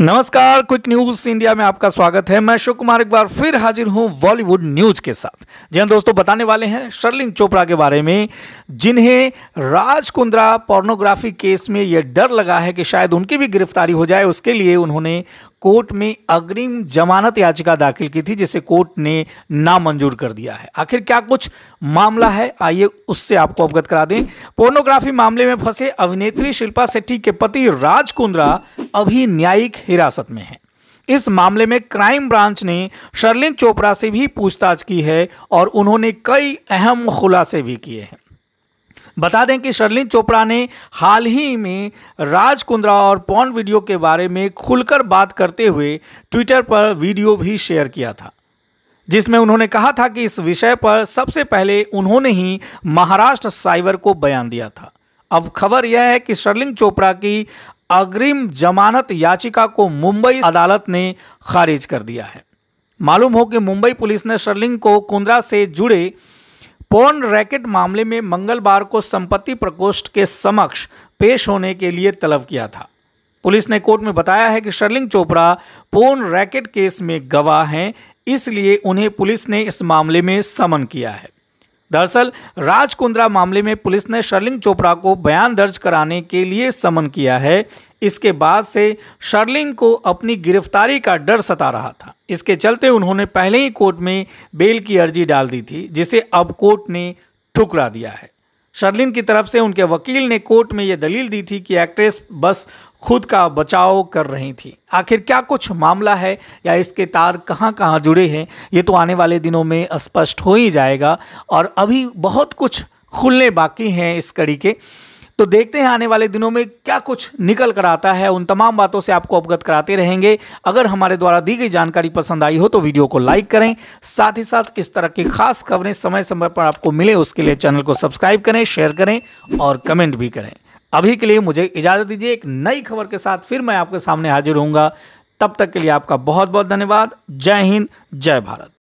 नमस्कार quick news India में आपका स्वागत है मैं शिव कुमार एक बार फिर हाजिर हूं बॉलीवुड न्यूज के साथ जी हाँ दोस्तों बताने वाले हैं शर्लिंग चोपड़ा के बारे में जिन्हें राज कुंद्रा पोर्नोग्राफी केस में यह डर लगा है कि शायद उनकी भी गिरफ्तारी हो जाए उसके लिए उन्होंने कोर्ट में अग्रिम जमानत याचिका दाखिल की थी जिसे कोर्ट ने नामंजूर कर दिया है आखिर क्या कुछ मामला है आइए उससे आपको अवगत करा दें पोर्नोग्राफी मामले में फंसे अभिनेत्री शिल्पा सेट्टी के पति राज कुंद्रा अभी न्यायिक हिरासत में है इस मामले में क्राइम ब्रांच ने शर्लिन चोपड़ा से भी पूछताछ की है और उन्होंने कई अहम खुलासे भी किए हैं बता दें कि शर्लिन चोपड़ा ने हाल ही में राज कुंद्रा और पॉन वीडियो के बारे में खुलकर बात करते हुए ट्विटर पर वीडियो भी शेयर किया था जिसमें उन्होंने कहा था कि इस विषय पर सबसे पहले उन्होंने ही महाराष्ट्र साइबर को बयान दिया था अब खबर यह है कि शर्लिंग चोपड़ा की अग्रिम जमानत याचिका को मुंबई अदालत ने खारिज कर दिया है मालूम हो कि मुंबई पुलिस ने शर्लिंग को कुंद्रा से जुड़े पोर्न रैकेट मामले में मंगलवार को संपत्ति प्रकोष्ठ के समक्ष पेश होने के लिए तलब किया था पुलिस ने कोर्ट में बताया है कि Sherlyn Chopra porn racket case में गवाह हैं इसलिए उन्हें पुलिस ने इस मामले में समन किया है दरअसल राजकुंद्रा मामले में पुलिस ने शर्लिंग चोपड़ा को बयान दर्ज कराने के लिए समन किया है इसके बाद से शर्लिंग को अपनी गिरफ्तारी का डर सता रहा था इसके चलते उन्होंने पहले ही कोर्ट में बेल की अर्जी डाल दी थी जिसे अब कोर्ट ने ठुकरा दिया है शर्लिन की तरफ से उनके वकील ने कोर्ट में यह दलील दी थी कि एक्ट्रेस बस खुद का बचाव कर रही थी आखिर क्या कुछ मामला है या इसके तार कहाँ कहाँ जुड़े हैं ये तो आने वाले दिनों में स्पष्ट हो ही जाएगा और अभी बहुत कुछ खुलने बाकी हैं इस कड़ी के तो देखते हैं आने वाले दिनों में क्या कुछ निकल कर आता है उन तमाम बातों से आपको अवगत कराते रहेंगे अगर हमारे द्वारा दी गई जानकारी पसंद आई हो तो वीडियो को लाइक करें साथ ही साथ इस तरह की खास खबरें समय समय पर आपको मिले उसके लिए चैनल को सब्सक्राइब करें शेयर करें और कमेंट भी करें अभी के लिए मुझे इजाज़त दीजिए एक नई खबर के साथ फिर मैं आपके सामने हाजिर हूँगा तब तक के लिए आपका बहुत बहुत धन्यवाद जय हिंद जय भारत